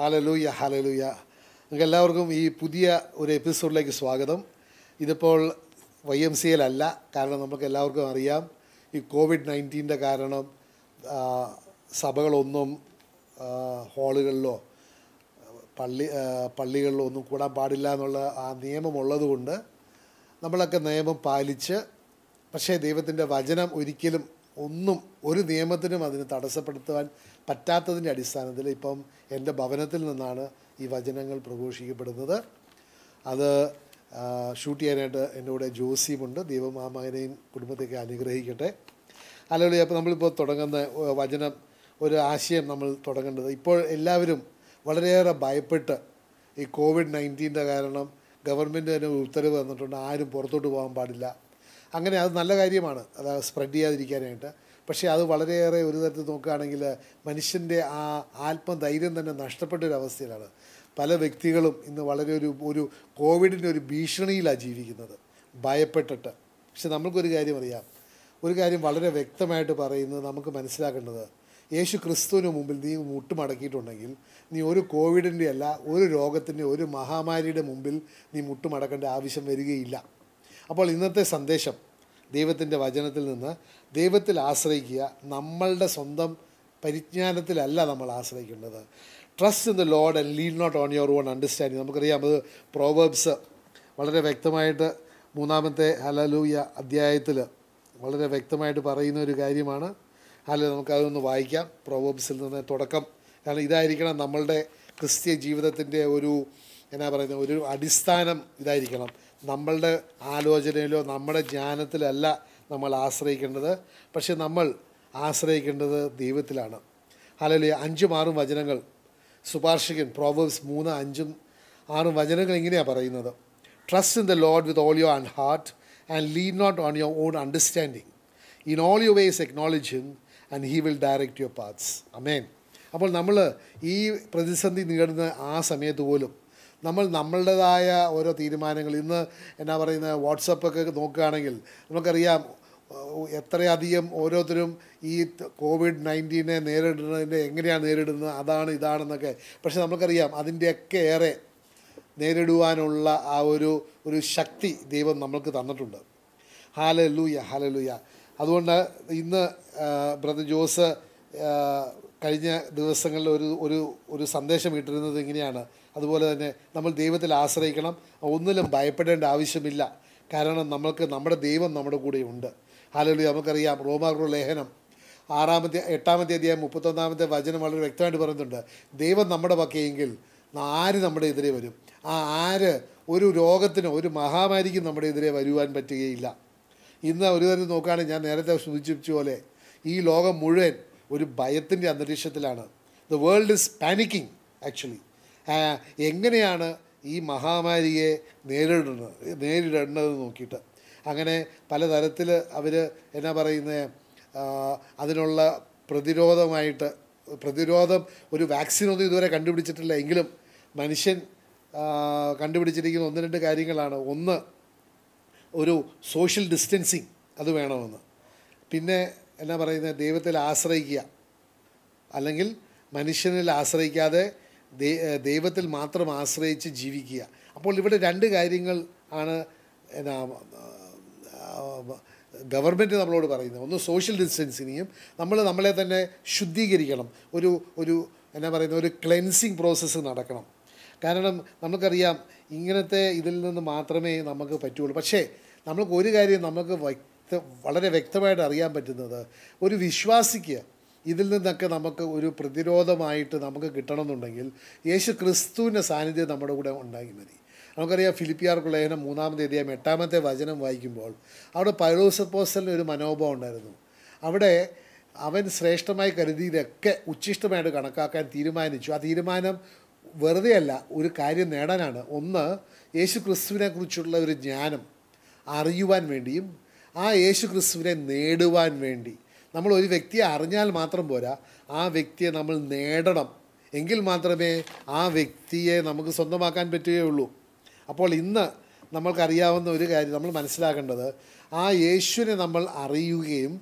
Hallelujah hallelujah നിങ്ങൾക്ക് എല്ലാവർക്കും ഈ പുതിയ ഒരു എപ്പിസോഡിലേക്ക് സ്വാഗതം ഇതിപ്പോൾ വൈ എം സി എയിലല്ല കാരണം നമുക്ക് എല്ലാവർക്കും അറിയാം ഈ കോവിഡ് നയൻറ്റീൻ്റെ കാരണം സഭകളൊന്നും ഹാളുകളിലോ പള്ളി പള്ളികളിലോ ഒന്നും കൂടാൻ പാടില്ല എന്നുള്ള ആ നിയമമുള്ളതുകൊണ്ട് നമ്മളൊക്കെ നിയമം പാലിച്ച് പക്ഷേ ദൈവത്തിൻ്റെ വചനം ഒരിക്കലും ഒന്നും ഒരു നിയമത്തിനും അതിന് തടസ്സപ്പെടുത്തുവാൻ പറ്റാത്തതിൻ്റെ അടിസ്ഥാനത്തിൽ ഇപ്പം എൻ്റെ ഭവനത്തിൽ നിന്നാണ് ഈ വചനങ്ങൾ പ്രഘോഷിക്കപ്പെടുന്നത് അത് ഷൂട്ട് ചെയ്യാനായിട്ട് എൻ്റെ കൂടെ ജോസിയുമുണ്ട് ദൈവം കുടുംബത്തേക്ക് അനുഗ്രഹിക്കട്ടെ അല്ലെങ്കിൽ അപ്പോൾ നമ്മളിപ്പോൾ തുടങ്ങുന്ന വചനം ഒരു ആശയം നമ്മൾ തുടങ്ങേണ്ടത് ഇപ്പോൾ എല്ലാവരും വളരെയേറെ ഭയപ്പെട്ട് ഈ കോവിഡ് നയൻറ്റീൻ്റെ കാരണം ഗവൺമെൻറ് തന്നെ ഉത്തരവ് തന്നിട്ടുണ്ട് ആരും പുറത്തോട്ട് പോകാൻ പാടില്ല അങ്ങനെ അത് നല്ല കാര്യമാണ് അത് സ്പ്രെഡ് ചെയ്യാതിരിക്കാനായിട്ട് പക്ഷേ അത് വളരെയേറെ ഒരു തരത്തിൽ നോക്കുകയാണെങ്കിൽ മനുഷ്യൻ്റെ ആ ആത്മധൈര്യം തന്നെ നഷ്ടപ്പെട്ട ഒരു അവസ്ഥയിലാണ് പല വ്യക്തികളും ഇന്ന് വളരെ ഒരു ഒരു കോവിഡിൻ്റെ ഒരു ഭീഷണിയിലാണ് ജീവിക്കുന്നത് ഭയപ്പെട്ടിട്ട് പക്ഷെ നമ്മൾക്കൊരു കാര്യം അറിയാം ഒരു കാര്യം വളരെ വ്യക്തമായിട്ട് പറയുന്നത് നമുക്ക് മനസ്സിലാക്കേണ്ടത് യേശു ക്രിസ്തുവിന് മുമ്പിൽ നീ മുട്ടുമടക്കിയിട്ടുണ്ടെങ്കിൽ നീ ഒരു കോവിഡിൻ്റെ അല്ല ഒരു രോഗത്തിൻ്റെ ഒരു മഹാമാരിയുടെ മുമ്പിൽ നീ മുട്ടുമടക്കേണ്ട ആവശ്യം വരികയില്ല അപ്പോൾ ഇന്നത്തെ സന്ദേശം ദൈവത്തിൻ്റെ വചനത്തിൽ നിന്ന് ദൈവത്തിൽ ആശ്രയിക്കുക നമ്മളുടെ സ്വന്തം പരിജ്ഞാനത്തിലല്ല നമ്മൾ ആശ്രയിക്കേണ്ടത് trust in the Lord and lean not on your own understanding നമുക്കറിയാം അത് പ്രോവേബ്സ് വളരെ വ്യക്തമായിട്ട് മൂന്നാമത്തെ ഹലലൂയ അധ്യായത്തിൽ വളരെ വ്യക്തമായിട്ട് പറയുന്ന ഒരു കാര്യമാണ് അല്ല നമുക്കതൊന്ന് വായിക്കാം പ്രോവേബ്സിൽ നിന്ന് തുടക്കം കാരണം ഇതായിരിക്കണം നമ്മളുടെ ക്രിസ്ത്യ ജീവിതത്തിൻ്റെ ഒരു എന്നാ പറയുന്നത് ഒരു അടിസ്ഥാനം ഇതായിരിക്കണം നമ്മളുടെ ആലോചനയിലോ നമ്മുടെ ജ്ഞാനത്തിലല്ല നമ്മൾ ആശ്രയിക്കേണ്ടത് പക്ഷേ നമ്മൾ ആശ്രയിക്കേണ്ടത് ദൈവത്തിലാണ് അല്ലെങ്കിൽ അഞ്ചും ആറും വചനങ്ങൾ സുഭാർഷികൻ പ്രോവേഴ്സ് മൂന്ന് അഞ്ചും ആറും വചനങ്ങൾ ഇങ്ങനെയാണ് പറയുന്നത് trust in the Lord with all your and heart and lean not on your own understanding in all you ways acknowledge him and he will direct your paths amen അപ്പോൾ നമ്മൾ ഈ പ്രതിസന്ധി നേടുന്ന ആ സമയത്ത് പോലും നമ്മൾ നമ്മളുടേതായ ഓരോ തീരുമാനങ്ങൾ ഇന്ന് എന്നാ പറയുന്നത് വാട്സപ്പൊക്കെ നോക്കുകയാണെങ്കിൽ നമുക്കറിയാം എത്രയധികം ഓരോരുത്തരും ഈ കോവിഡ് നയൻറ്റീനെ നേരിടുന്നതിൻ്റെ എങ്ങനെയാണ് നേരിടുന്നത് അതാണ് ഇതാണെന്നൊക്കെ പക്ഷേ നമുക്കറിയാം അതിൻ്റെയൊക്കെ ഏറെ നേരിടുവാനുള്ള ആ ഒരു ഒരു ശക്തി ദൈവം നമ്മൾക്ക് തന്നിട്ടുണ്ട് ഹാലലൂയ ഹാലലൂയ അതുകൊണ്ട് ഇന്ന് ബ്രദർ ജോസ് കഴിഞ്ഞ ദിവസങ്ങളിൽ ഒരു ഒരു ഒരു സന്ദേശം ഇട്ടിരുന്നത് ഇങ്ങനെയാണ് അതുപോലെ തന്നെ നമ്മൾ ദൈവത്തിൽ ആശ്രയിക്കണം ഒന്നിലും ഭയപ്പെടേണ്ട ആവശ്യമില്ല കാരണം നമ്മൾക്ക് നമ്മുടെ ദൈവം നമ്മുടെ കൂടെയുണ്ട് ഹാലലു നമുക്കറിയാം റോമാർക്കോ ലേഖനം ആറാമത്തെ എട്ടാമത്തെ അധ്യായം മുപ്പത്തൊന്നാമത്തെ വചനം വളരെ വ്യക്തമായിട്ട് പറയുന്നുണ്ട് ദൈവം നമ്മുടെ പക്കയെങ്കിൽ ആര് നമ്മുടെ എതിരെ വരും ആ ആര് ഒരു രോഗത്തിനോ ഒരു മഹാമാരിക്കും നമ്മുടെ എതിരെ വരുവാൻ പറ്റുകയില്ല ഇന്ന് ഒരു തരത്തിൽ നോക്കുകയാണെങ്കിൽ ഞാൻ നേരത്തെ സൂചിപ്പിച്ച പോലെ ഈ ലോകം മുഴുവൻ ഒരു ഭയത്തിൻ്റെ അന്തരീക്ഷത്തിലാണ് the world is panicking actually എങ്ങനെയാണ് ഈ മഹാമാരിയെ നേരിടുന്നത് നേരിടേണ്ടത് നോക്കിയിട്ട് അങ്ങനെ പലതരത്തിൽ അവർ എന്നാ പറയുന്നത് അതിനുള്ള പ്രതിരോധമായിട്ട് പ്രതിരോധം ഒരു വാക്സിനൊന്നും ഇതുവരെ കണ്ടുപിടിച്ചിട്ടില്ല എങ്കിലും മനുഷ്യൻ കണ്ടുപിടിച്ചിരിക്കുന്ന ഒന്ന് രണ്ട് കാര്യങ്ങളാണ് ഒന്ന് ഒരു സോഷ്യൽ ഡിസ്റ്റൻസിങ് അത് വേണമെന്ന് പിന്നെ എന്നാ പറയുന്നത് ദൈവത്തിൽ ആശ്രയിക്കുക അല്ലെങ്കിൽ മനുഷ്യനിൽ ആശ്രയിക്കാതെ ദൈവത്തിൽ മാത്രം ആശ്രയിച്ച് ജീവിക്കുക അപ്പോൾ ഇവിടെ രണ്ട് കാര്യങ്ങൾ ആണ് എന്നാ ഗവൺമെൻറ് നമ്മളോട് പറയുന്നത് ഒന്ന് സോഷ്യൽ ഡിസ്റ്റൻസിനെയും നമ്മൾ നമ്മളെ തന്നെ ശുദ്ധീകരിക്കണം ഒരു ഒരു എന്നാ പറയുന്ന ഒരു ക്ലെൻസിങ് പ്രോസസ്സ് നടക്കണം കാരണം നമുക്കറിയാം ഇങ്ങനത്തെ ഇതിൽ നിന്ന് മാത്രമേ നമുക്ക് പറ്റുകയുള്ളൂ പക്ഷേ നമുക്ക് ഒരു കാര്യം നമുക്ക് വ്യക്ത വളരെ വ്യക്തമായിട്ട് അറിയാൻ പറ്റുന്നത് ഒരു വിശ്വാസിക്ക് ഇതിൽ നിന്നൊക്കെ നമുക്ക് ഒരു പ്രതിരോധമായിട്ട് നമുക്ക് കിട്ടണമെന്നുണ്ടെങ്കിൽ യേശു ക്രിസ്തുവിൻ്റെ സാന്നിധ്യം നമ്മുടെ കൂടെ ഉണ്ടായി മതി നമുക്കറിയാം ഫിലിപ്പിയാർക്കുള്ള ലേഖനം മൂന്നാമത്തെ അധ്യായം എട്ടാമത്തെ വചനം വായിക്കുമ്പോൾ അവിടെ പൗലോസപ്പോസ്റ്റലിന് ഒരു മനോഭാവം ഉണ്ടായിരുന്നു അവിടെ അവൻ ശ്രേഷ്ഠമായി കരുതിയതൊക്കെ ഉച്ചിഷ്ടമായിട്ട് കണക്കാക്കാൻ തീരുമാനിച്ചു ആ തീരുമാനം വെറുതെയല്ല ഒരു കാര്യം നേടാനാണ് ഒന്ന് യേശു ക്രിസ്തുവിനെ കുറിച്ചുള്ള ഒരു ജ്ഞാനം അറിയുവാൻ വേണ്ടിയും ആ യേശു ക്രിസ്തുവിനെ നേടുവാൻ വേണ്ടി നമ്മൾ ഒരു വ്യക്തിയെ അറിഞ്ഞാൽ മാത്രം പോരാ ആ വ്യക്തിയെ നമ്മൾ നേടണം എങ്കിൽ മാത്രമേ ആ വ്യക്തിയെ നമുക്ക് സ്വന്തമാക്കാൻ പറ്റുകയുള്ളൂ അപ്പോൾ ഇന്ന് നമ്മൾക്കറിയാവുന്ന ഒരു കാര്യം നമ്മൾ മനസ്സിലാക്കേണ്ടത് ആ യേശുവിനെ നമ്മൾ അറിയുകയും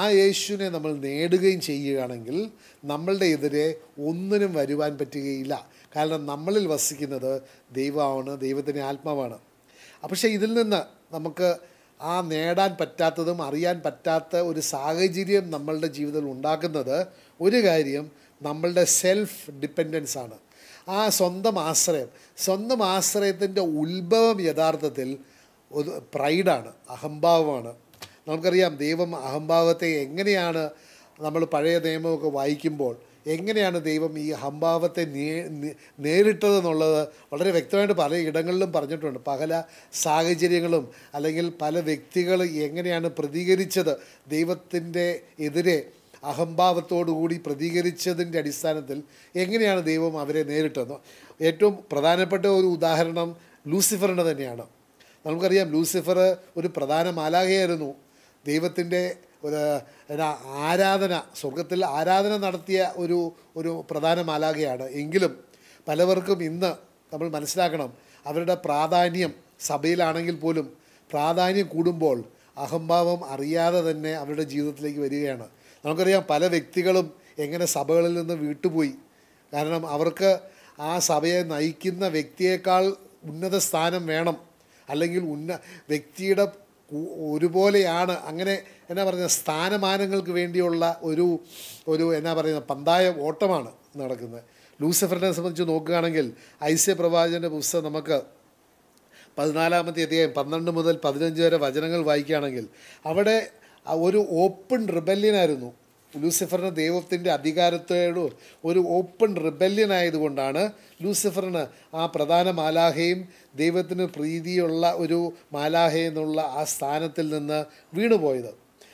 ആ യേശുവിനെ നമ്മൾ നേടുകയും ചെയ്യുകയാണെങ്കിൽ നമ്മളുടെ എതിരെ ഒന്നിനും വരുവാൻ പറ്റുകയില്ല കാരണം നമ്മളിൽ വസിക്കുന്നത് ദൈവമാണ് ദൈവത്തിൻ്റെ ആത്മാവാണ് പക്ഷേ ഇതിൽ നിന്ന് നമുക്ക് ആ നേടാൻ പറ്റാത്തതും അറിയാൻ പറ്റാത്ത ഒരു സാഹചര്യം നമ്മളുടെ ജീവിതത്തിൽ ഉണ്ടാക്കുന്നത് ഒരു കാര്യം നമ്മളുടെ സെൽഫ് ഡിപ്പെൻഡൻസ് ആണ് ആ സ്വന്തം ആശ്രയം സ്വന്തം ആശ്രയത്തിൻ്റെ ഉത്ഭവം യഥാർത്ഥത്തിൽ ഒരു പ്രൈഡാണ് അഹംഭാവമാണ് നമുക്കറിയാം ദൈവം അഹംഭാവത്തെ എങ്ങനെയാണ് നമ്മൾ പഴയ നിയമമൊക്കെ വായിക്കുമ്പോൾ എങ്ങനെയാണ് ദൈവം ഈ അഹംഭാവത്തെ നേരിട്ടതെന്നുള്ളത് വളരെ വ്യക്തമായിട്ട് പല ഇടങ്ങളിലും പറഞ്ഞിട്ടുണ്ട് പല സാഹചര്യങ്ങളും അല്ലെങ്കിൽ പല വ്യക്തികൾ എങ്ങനെയാണ് പ്രതികരിച്ചത് ദൈവത്തിൻ്റെ എതിരെ അഹംഭാവത്തോടുകൂടി പ്രതികരിച്ചതിൻ്റെ അടിസ്ഥാനത്തിൽ എങ്ങനെയാണ് ദൈവം അവരെ നേരിട്ടത് ഏറ്റവും പ്രധാനപ്പെട്ട ഒരു ഉദാഹരണം ലൂസിഫറിൻ്റെ തന്നെയാണ് നമുക്കറിയാം ലൂസിഫർ ഒരു പ്രധാന മാലാകയായിരുന്നു ദൈവത്തിൻ്റെ ഒരു ആരാധന സ്വർഗത്തിൽ ആരാധന നടത്തിയ ഒരു ഒരു പ്രധാന മാലാകയാണ് എങ്കിലും പലവർക്കും ഇന്ന് നമ്മൾ മനസ്സിലാക്കണം അവരുടെ പ്രാധാന്യം സഭയിലാണെങ്കിൽ പോലും പ്രാധാന്യം കൂടുമ്പോൾ അഹംഭാവം അറിയാതെ തന്നെ അവരുടെ ജീവിതത്തിലേക്ക് വരികയാണ് നമുക്കറിയാം പല വ്യക്തികളും എങ്ങനെ സഭകളിൽ നിന്ന് വിട്ടുപോയി കാരണം അവർക്ക് ആ സഭയെ നയിക്കുന്ന വ്യക്തിയേക്കാൾ ഉന്നത സ്ഥാനം വേണം അല്ലെങ്കിൽ ഉന്ന വ്യക്തിയുടെ ഒരുപോലെയാണ് അങ്ങനെ എന്നാ പറയുന്നത് സ്ഥാനമാനങ്ങൾക്ക് വേണ്ടിയുള്ള ഒരു ഒരു എന്നാ പറയുന്നത് പന്തായ ഓട്ടമാണ് നടക്കുന്നത് ലൂസിഫറിനെ സംബന്ധിച്ച് നോക്കുകയാണെങ്കിൽ ഐസ്യ പ്രവാചൻ്റെ പുസ്തകം നമുക്ക് പതിനാലാമത്തെ അധ്യായം പന്ത്രണ്ട് മുതൽ പതിനഞ്ച് വരെ വചനങ്ങൾ വായിക്കുകയാണെങ്കിൽ അവിടെ ഒരു ഓപ്പൺ റിബല്യനായിരുന്നു ലൂസിഫറിന് ദൈവത്തിൻ്റെ അധികാരത്തോട് ഒരു ഓപ്പൺ റിബല്യൻ ആയതുകൊണ്ടാണ് ലൂസിഫറിന് ആ പ്രധാന മാലാഹയും ദൈവത്തിന് പ്രീതിയുള്ള ഒരു മാലാഹ എന്നുള്ള ആ സ്ഥാനത്തിൽ നിന്ന് വീണുപോയത്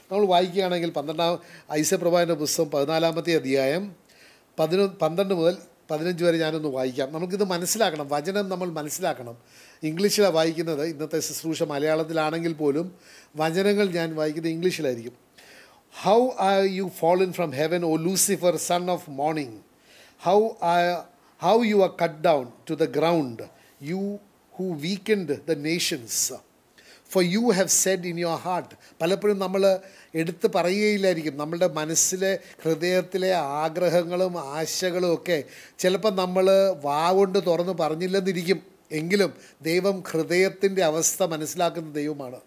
നമ്മൾ വായിക്കുകയാണെങ്കിൽ പന്ത്രണ്ടാം ഐസപ്രഭാവിൻ്റെ പുസ്തകം പതിനാലാമത്തെ അധ്യായം പതിനൊന്ന് പന്ത്രണ്ട് മുതൽ പതിനഞ്ച് വരെ ഞാനൊന്ന് വായിക്കാം നമുക്കിത് മനസ്സിലാക്കണം വചനം നമ്മൾ മനസ്സിലാക്കണം ഇംഗ്ലീഷിലാണ് വായിക്കുന്നത് ഇന്നത്തെ ശുശ്രൂഷ മലയാളത്തിലാണെങ്കിൽ പോലും വചനങ്ങൾ ഞാൻ വായിക്കുന്നത് ഇംഗ്ലീഷിലായിരിക്കും how are you fallen from heaven O Lucifer son of morning how are how you are cut down to the ground you who weakened the nations for you have said in your heart പലപ്പോഴും നമ്മൾ എടുത്ത് പറയുകയില്ലായിരിക്കും നമ്മളുടെ മനസ്സിലെ ഹൃദയത്തിലെ ആഗ്രഹങ്ങളും ആശകളും ഒക്കെ ചിലപ്പോൾ നമ്മൾ വാ കൊണ്ട് തുറന്ന് പറഞ്ഞില്ലെന്നിരിക്കും എങ്കിലും ദൈവം ഹൃദയത്തിൻ്റെ അവസ്ഥ മനസ്സിലാക്കുന്ന ദൈവമാണ്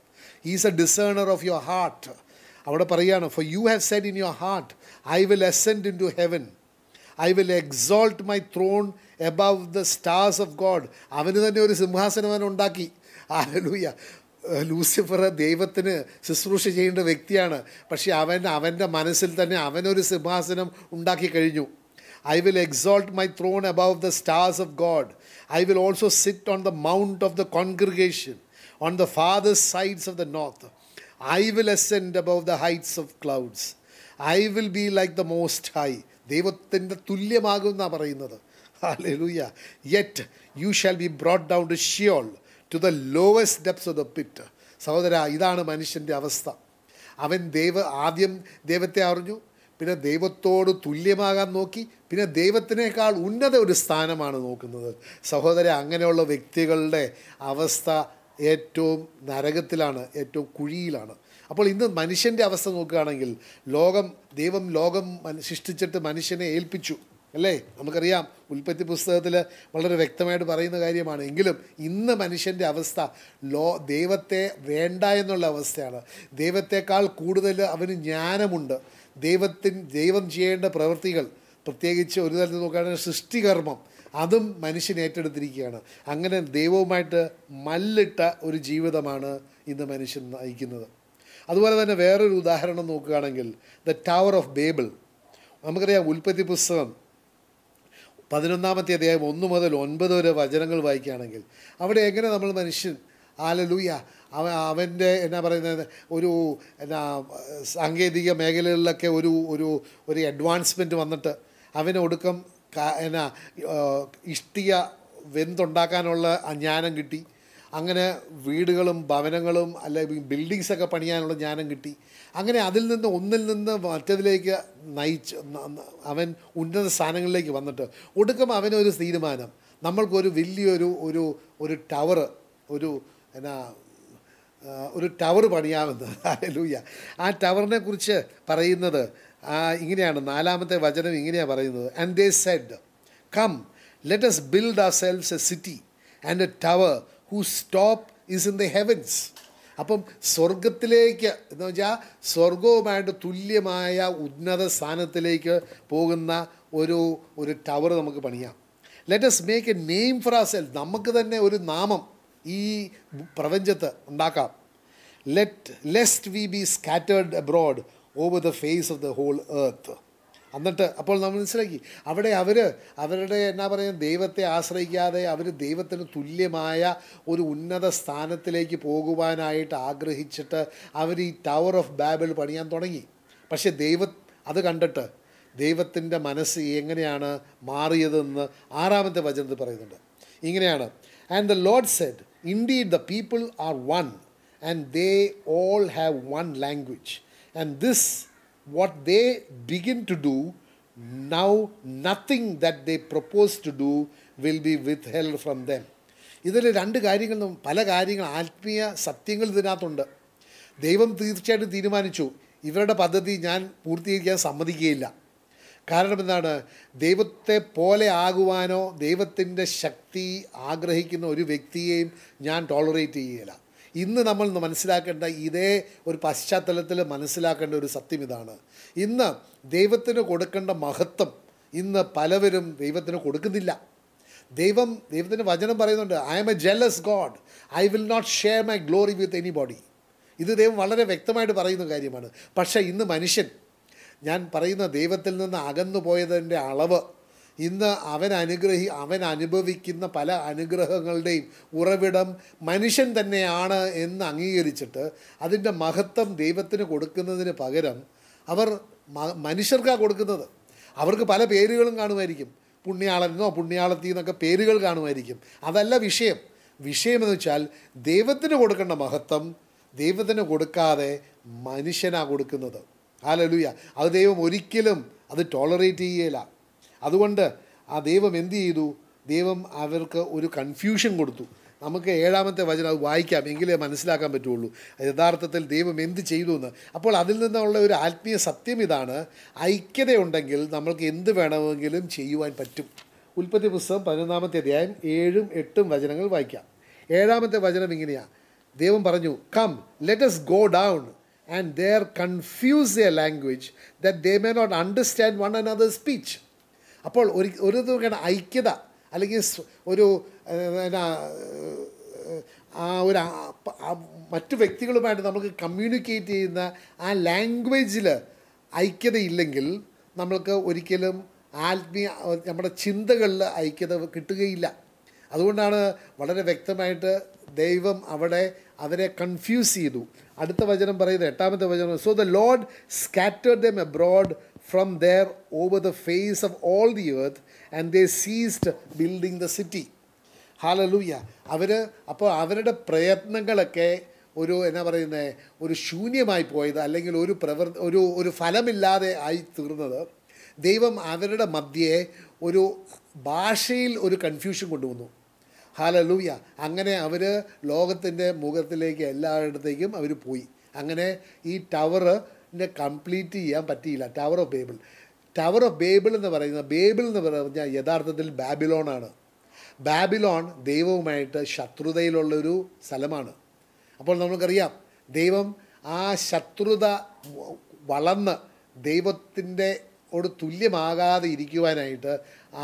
is a discerner of your heart അവിടെ പറയുകയാണ് for you have said in your heart I will ascend into heaven I will exalt my throne above the stars of God അവന് തന്നെ ഒരു സിംഹാസനം അവൻ ഉണ്ടാക്കി ആലൂയ ലൂസിഫർ ദൈവത്തിന് ശുശ്രൂഷ ചെയ്യേണ്ട വ്യക്തിയാണ് പക്ഷേ അവൻ അവൻ്റെ മനസ്സിൽ തന്നെ അവനൊരു സിംഹാസനം ഉണ്ടാക്കി കഴിഞ്ഞു I will exalt my throne above the stars of God. I will also sit on the mount of the congregation, on the farthest sides of the north. I will ascend above the heights of clouds. I will be like the Most High. ദൈവത്തിൻ്റെ തുല്യമാകുമെന്നാണ് പറയുന്നത് hallelujah yet you shall be brought down to Sheol to the lowest depths of the pit സഹോദര ഇതാണ് മനുഷ്യൻ്റെ അവസ്ഥ അവൻ ദൈവ ആദ്യം ദൈവത്തെ അറിഞ്ഞു പിന്നെ ദൈവത്തോട് തുല്യമാകാൻ നോക്കി പിന്നെ ദൈവത്തിനേക്കാൾ ഉന്നത ഒരു സ്ഥാനമാണ് നോക്കുന്നത് സഹോദര അങ്ങനെയുള്ള വ്യക്തികളുടെ അവസ്ഥ ഏറ്റവും നരകത്തിലാണ് ഏറ്റവും കുഴിയിലാണ് അപ്പോൾ ഇന്ന് മനുഷ്യൻ്റെ അവസ്ഥ നോക്കുകയാണെങ്കിൽ ലോകം ദൈവം ലോകം സൃഷ്ടിച്ചിട്ട് മനുഷ്യനെ ഏൽപ്പിച്ചു അല്ലേ നമുക്കറിയാം ഉൽപ്പത്തി പുസ്തകത്തിൽ വളരെ വ്യക്തമായിട്ട് പറയുന്ന കാര്യമാണ് എങ്കിലും ഇന്ന് മനുഷ്യൻ്റെ അവസ്ഥ ലോ ദൈവത്തെ വേണ്ട എന്നുള്ള അവസ്ഥയാണ് ദൈവത്തെക്കാൾ കൂടുതൽ അവന് ജ്ഞാനമുണ്ട് ദൈവത്തിന് ദൈവം ചെയ്യേണ്ട പ്രവൃത്തികൾ പ്രത്യേകിച്ച് ഒരു തരത്തിൽ നോക്കുകയാണെങ്കിൽ സൃഷ്ടികർമ്മം അതും മനുഷ്യൻ ഏറ്റെടുത്തിരിക്കുകയാണ് അങ്ങനെ ദൈവവുമായിട്ട് മല്ലിട്ട ഒരു ജീവിതമാണ് ഇന്ന് മനുഷ്യൻ നയിക്കുന്നത് അതുപോലെ തന്നെ വേറൊരു ഉദാഹരണം നോക്കുകയാണെങ്കിൽ ദ ടവർ ഓഫ് ബേബിൾ നമുക്കറിയാം ഉൽപ്പത്തി പുസ്തകം പതിനൊന്നാമത്തെ അധ്യായം ഒന്ന് മുതൽ ഒൻപത് വരെ വചനങ്ങൾ വായിക്കുകയാണെങ്കിൽ അവിടെ എങ്ങനെ നമ്മൾ മനുഷ്യൻ ആലലൂയ അവ അവൻ്റെ എന്നാ പറയുന്നത് ഒരു എന്നാ സാങ്കേതിക മേഖലകളിലൊക്കെ ഒരു ഒരു ഒരു അഡ്വാൻസ്മെൻറ്റ് വന്നിട്ട് അവനൊടുക്കം എന്നാ ഇഷ്ടിക വെന്തുണ്ടാക്കാനുള്ള ജ്ഞാനം കിട്ടി അങ്ങനെ വീടുകളും ഭവനങ്ങളും അല്ലെങ്കിൽ ബിൽഡിങ്സൊക്കെ പണിയാനുള്ള ജ്ഞാനം കിട്ടി അങ്ങനെ അതിൽ നിന്ന് ഒന്നിൽ നിന്ന് മറ്റതിലേക്ക് നയിച്ച് അവൻ ഉന്നത സ്ഥാനങ്ങളിലേക്ക് വന്നിട്ട് ഒടുക്കം അവനൊരു തീരുമാനം നമ്മൾക്കൊരു വലിയൊരു ഒരു ഒരു ടവർ ഒരു എന്നാ ഒരു ടവർ പണിയാമെന്ന് ലൂയ്യ ആ ടവറിനെ കുറിച്ച് പറയുന്നത് ഇങ്ങനെയാണ് നാലാമത്തെ വചനം ഇങ്ങനെയാണ് പറയുന്നത് and they said come let us build ourselves a city and a tower whose top is in the heavens അപ്പം സ്വർഗത്തിലേക്ക് എന്ന് വെച്ചാൽ സ്വർഗവുമായിട്ട് തുല്യമായ ഉന്നത സ്ഥാനത്തിലേക്ക് പോകുന്ന ഒരു ഒരു ടവർ നമുക്ക് പണിയാം let us make a name for ourselves നമുക്ക് തന്നെ ഒരു നാമം ഈ പ്രപഞ്ചത്ത് ഉണ്ടാക്കാം let lest we be scattered abroad over the face of the whole earth എന്നിട്ട് അപ്പോൾ നമ്മൾ മനസ്സിലാക്കി അവിടെ അവർ അവരുടെ എന്നാ പറയുക ദൈവത്തെ ആശ്രയിക്കാതെ അവർ ദൈവത്തിന് തുല്യമായ ഒരു ഉന്നത സ്ഥാനത്തിലേക്ക് പോകുവാനായിട്ട് ആഗ്രഹിച്ചിട്ട് അവർ ഈ ടവർ ഓഫ് ബാബിൾ പണിയാൻ തുടങ്ങി പക്ഷേ ദൈവ അത് കണ്ടിട്ട് ദൈവത്തിൻ്റെ മനസ്സ് എങ്ങനെയാണ് മാറിയതെന്ന് ആറാമത്തെ വചനത്തിൽ പറയുന്നുണ്ട് ഇങ്ങനെയാണ് and the Lord said Indeed, the people are one and they all have one language. And this, what they begin to do, now nothing that they propose to do will be withheld from them. ഇതിൽ രണ്ട് കാര്യങ്ങൾ പല കാര്യങ്ങൾ ആത്മീയ സത്യങ്ങൾ ഇതിനകത്തുണ്ട് ദൈവം തീർച്ചയായിട്ടും തീരുമാനിച്ചു ഇവരുടെ പദ്ധതി ഞാൻ പൂർത്തീകരിക്കാൻ സമ്മതിക്കുകയില്ല കാരണം എന്താണ് ദൈവത്തെ പോലെ ആകുവാനോ ദൈവത്തിൻ്റെ ശക്തി ആഗ്രഹിക്കുന്ന ഒരു വ്യക്തിയെയും ഞാൻ ടോളറേറ്റ് ചെയ്യുകയില്ല ഇന്ന് നമ്മൾ മനസ്സിലാക്കേണ്ട ഇതേ ഒരു പശ്ചാത്തലത്തിൽ മനസ്സിലാക്കേണ്ട ഒരു സത്യം ഇതാണ് ഇന്ന് ദൈവത്തിന് കൊടുക്കേണ്ട മഹത്വം ഇന്ന് പലവരും ദൈവത്തിന് കൊടുക്കുന്നില്ല ദൈവം ദൈവത്തിൻ്റെ വചനം പറയുന്നുണ്ട് I am a jealous God I will not share my glory with anybody ഇത് ദൈവം വളരെ വ്യക്തമായിട്ട് പറയുന്ന കാര്യമാണ് പക്ഷേ ഇന്ന് മനുഷ്യൻ ഞാൻ പറയുന്ന ദൈവത്തിൽ നിന്ന് അകന്നു പോയതിൻ്റെ അളവ് ഇന്ന് അവൻ അനുഗ്രഹി അവൻ അനുഭവിക്കുന്ന പല അനുഗ്രഹങ്ങളുടെയും ഉറവിടം മനുഷ്യൻ തന്നെയാണ് എന്ന് അംഗീകരിച്ചിട്ട് അതിൻ്റെ മഹത്വം ദൈവത്തിന് കൊടുക്കുന്നതിന് പകരം അവർ മനുഷ്യർക്കാണ് കൊടുക്കുന്നത് അവർക്ക് പല പേരുകളും കാണുമായിരിക്കും പുണ്യാളനെന്നോ പുണ്യാളത്തി എന്നൊക്കെ പേരുകൾ കാണുമായിരിക്കും അതല്ല വിഷയം വിഷയമെന്ന് വെച്ചാൽ ദൈവത്തിന് കൊടുക്കേണ്ട മഹത്വം ദൈവത്തിന് കൊടുക്കാതെ മനുഷ്യനാണ് കൊടുക്കുന്നത് ഹാലലൂയ അത് ദൈവം ഒരിക്കലും അത് ടോളറേറ്റ് ചെയ്യേല അതുകൊണ്ട് ആ ദൈവം എന്ത് ചെയ്തു ദൈവം അവർക്ക് ഒരു കൺഫ്യൂഷൻ കൊടുത്തു നമുക്ക് ഏഴാമത്തെ വചനം അത് വായിക്കാം എങ്കിലേ മനസ്സിലാക്കാൻ പറ്റുള്ളൂ യഥാർത്ഥത്തിൽ ദൈവം എന്ത് ചെയ്തു എന്ന് അപ്പോൾ അതിൽ നിന്നുള്ള ഒരു ആത്മീയ സത്യം ഇതാണ് ഐക്യതയുണ്ടെങ്കിൽ നമ്മൾക്ക് എന്ത് വേണമെങ്കിലും ചെയ്യുവാൻ പറ്റും ഉൽപ്പത്തി പുസ്തകം പതിനൊന്നാമത്തെ അധ്യായം ഏഴും എട്ടും വചനങ്ങൾ വായിക്കാം ഏഴാമത്തെ വചനം ഇങ്ങനെയാണ് ദൈവം പറഞ്ഞു come let us go down and there confuse their language that they may not understand one another's speech അപ്പോൾ ഒരു ഒരു തുകയുടെ ഐക്യത അല്ലെങ്കിൽ ഒരു എന്നാ ആ ഒരു മറ്റു വ്യക്തികളുമായിട്ട് നമുക്ക് കമ്മ്യൂണിക്കേറ്റ് ചെയ്യുന്ന ആ ലാംഗ്വേജിൽ ഐക്യതയില്ലെങ്കിൽ നമ്മൾക്ക് ഒരിക്കലും ആത്മീയ നമ്മുടെ ചിന്തകളിൽ ഐക്യത കിട്ടുകയില്ല അതുകൊണ്ടാണ് വളരെ വ്യക്തമായിട്ട് ദൈവം അവിടെ അവരെ കൺഫ്യൂസ് ചെയ്തു അടുത്ത വചനം പറയുന്നത് എട്ടാമത്തെ വചനം so the Lord scattered them abroad from there over the face of all the earth and they ceased building the city hallelujah അവർ അപ്പോൾ അവരുടെ പ്രയത്നങ്ങളൊക്കെ ഒരു എന്നാ പറയുന്നത് ഒരു ശൂന്യമായി പോയത് അല്ലെങ്കിൽ ഒരു പ്രവർ ഒരു ഒരു ഫലമില്ലാതെ ആയി തീർന്നത് ദൈവം അവരുടെ മധ്യേ ഒരു ഭാഷയിൽ ഒരു കൺഫ്യൂഷൻ കൊണ്ടുവന്നു ഹാലലൂയ അങ്ങനെ അവർ ലോകത്തിൻ്റെ മുഖത്തിലേക്ക് എല്ലായിടത്തേക്കും അവർ പോയി അങ്ങനെ ഈ ടവറിനെ കംപ്ലീറ്റ് ചെയ്യാൻ പറ്റിയില്ല tower of Babel tower of Babel എന്ന് പറയുന്നത് ബേബിൾ എന്ന് പറഞ്ഞാൽ യഥാർത്ഥത്തിൽ ബാബിലോണാണ് ബാബിലോൺ ദൈവവുമായിട്ട് ശത്രുതയിലുള്ളൊരു സ്ഥലമാണ് അപ്പോൾ നമുക്കറിയാം ദൈവം ആ ശത്രുത വളർന്ന് ദൈവത്തിൻ്റെ ഓട് തുല്യമാകാതെ ഇരിക്കുവാനായിട്ട്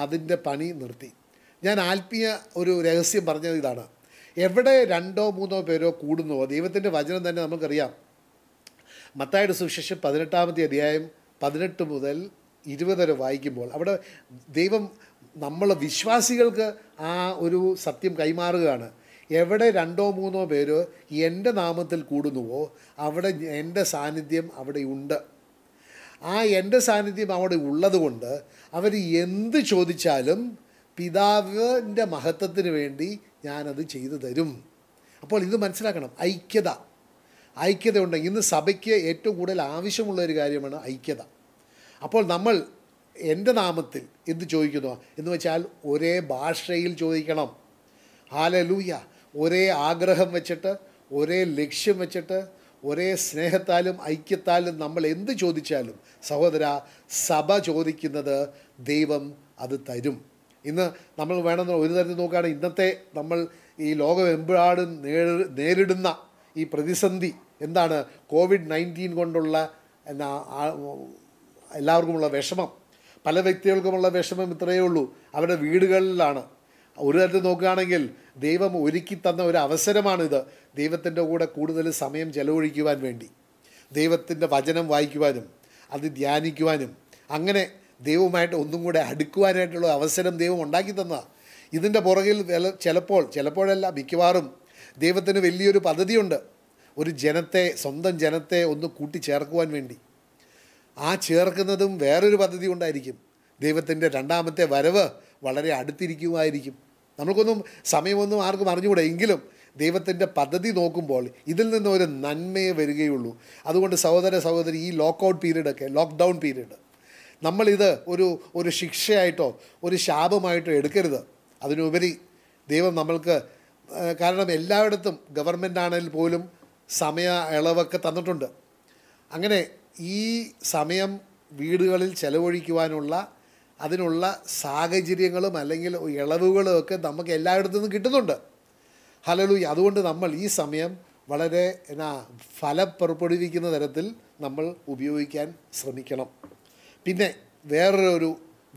അതിൻ്റെ പണി നിർത്തി ഞാൻ ആത്മീയ ഒരു രഹസ്യം പറഞ്ഞത് ഇതാണ് എവിടെ രണ്ടോ മൂന്നോ പേരോ കൂടുന്നുവോ ദൈവത്തിൻ്റെ വചനം തന്നെ നമുക്കറിയാം മത്തായുടെ സുവിശേഷം പതിനെട്ടാമത്തെ അധ്യായം പതിനെട്ട് മുതൽ ഇരുപത് വരെ വായിക്കുമ്പോൾ അവിടെ ദൈവം നമ്മൾ വിശ്വാസികൾക്ക് ആ ഒരു സത്യം കൈമാറുകയാണ് എവിടെ രണ്ടോ മൂന്നോ പേരോ എൻ്റെ നാമത്തിൽ കൂടുന്നുവോ അവിടെ എൻ്റെ സാന്നിധ്യം അവിടെ ഉണ്ട് ആ എൻ്റെ സാന്നിധ്യം അവിടെ ഉള്ളതുകൊണ്ട് അവർ എന്ത് ചോദിച്ചാലും പിതാവിൻ്റെ മഹത്വത്തിന് വേണ്ടി ഞാനത് ചെയ്തു തരും അപ്പോൾ ഇത് മനസ്സിലാക്കണം ഐക്യത ഐക്യത ഉണ്ടെങ്കിൽ ഇന്ന് സഭയ്ക്ക് ഏറ്റവും കൂടുതൽ ആവശ്യമുള്ള ഒരു കാര്യമാണ് ഐക്യത അപ്പോൾ നമ്മൾ എൻ്റെ നാമത്തിൽ എന്ത് ചോദിക്കുന്നു എന്ന് വെച്ചാൽ ഒരേ ഭാഷയിൽ ചോദിക്കണം ഹാലലൂയ ഒരേ ആഗ്രഹം വെച്ചിട്ട് ഒരേ ലക്ഷ്യം വെച്ചിട്ട് ഒരേ സ്നേഹത്താലും ഐക്യത്താലും നമ്മൾ എന്ത് ചോദിച്ചാലും സഹോദര സഭ ചോദിക്കുന്നത് ദൈവം അത് തരും ഇന്ന് നമ്മൾ വേണമെന്ന് ഒരു തരത്തിൽ നോക്കുകയാണെങ്കിൽ ഇന്നത്തെ നമ്മൾ ഈ ലോകമെമ്പാടും നേരിടുന്ന ഈ പ്രതിസന്ധി എന്താണ് കോവിഡ് നയൻറ്റീൻ കൊണ്ടുള്ള എന്നാ എല്ലാവർക്കുമുള്ള വിഷമം പല വ്യക്തികൾക്കുമുള്ള വിഷമം ഇത്രയേ ഉള്ളൂ അവരുടെ വീടുകളിലാണ് ഒരു തരത്തിൽ നോക്കുകയാണെങ്കിൽ ദൈവം ഒരുക്കി തന്ന ഒരു അവസരമാണിത് ദൈവത്തിൻ്റെ കൂടെ കൂടുതൽ സമയം ചെലവഴിക്കുവാൻ വേണ്ടി ദൈവത്തിൻ്റെ വചനം വായിക്കുവാനും അത് ധ്യാനിക്കുവാനും അങ്ങനെ ദൈവമായിട്ട് ഒന്നും കൂടെ അടുക്കുവാനായിട്ടുള്ള അവസരം ദൈവം ഉണ്ടാക്കി തന്ന ഇതിൻ്റെ പുറകിൽ ചിലപ്പോൾ ചിലപ്പോഴല്ല മിക്കവാറും ദൈവത്തിന് വലിയൊരു പദ്ധതിയുണ്ട് ഒരു ജനത്തെ സ്വന്തം ജനത്തെ ഒന്ന് കൂട്ടിച്ചേർക്കുവാൻ വേണ്ടി ആ ചേർക്കുന്നതും വേറൊരു പദ്ധതി ഉണ്ടായിരിക്കും ദൈവത്തിൻ്റെ രണ്ടാമത്തെ വരവ് വളരെ അടുത്തിരിക്കുമായിരിക്കും നമുക്കൊന്നും സമയമൊന്നും ആർക്കും അറിഞ്ഞുകൂടെ എങ്കിലും ദൈവത്തിൻ്റെ പദ്ധതി നോക്കുമ്പോൾ ഇതിൽ നിന്ന് ഒരു നന്മയെ വരികയുള്ളൂ അതുകൊണ്ട് സഹോദര സഹോദരി ഈ ലോക്ക്ഔട്ട് പീരീഡൊക്കെ ലോക്ക്ഡൗൺ പീരീഡ് നമ്മളിത് ഒരു ഒരു ശിക്ഷയായിട്ടോ ഒരു ശാപമായിട്ടോ എടുക്കരുത് അതിനുപരി ദൈവം നമ്മൾക്ക് കാരണം എല്ലായിടത്തും ഗവൺമെൻ്റ് ആണെങ്കിൽ പോലും സമയ ഇളവൊക്കെ തന്നിട്ടുണ്ട് അങ്ങനെ ഈ സമയം വീടുകളിൽ ചെലവഴിക്കുവാനുള്ള അതിനുള്ള സാഹചര്യങ്ങളും അല്ലെങ്കിൽ ഇളവുകളും ഒക്കെ നമുക്ക് എല്ലായിടത്തു നിന്നും കിട്ടുന്നുണ്ട് ഹലോ അതുകൊണ്ട് നമ്മൾ ഈ സമയം വളരെ എന്നാ ഫലപ്പുറപ്പെടുവിക്കുന്ന തരത്തിൽ നമ്മൾ ഉപയോഗിക്കാൻ ശ്രമിക്കണം പിന്നെ വേറൊരു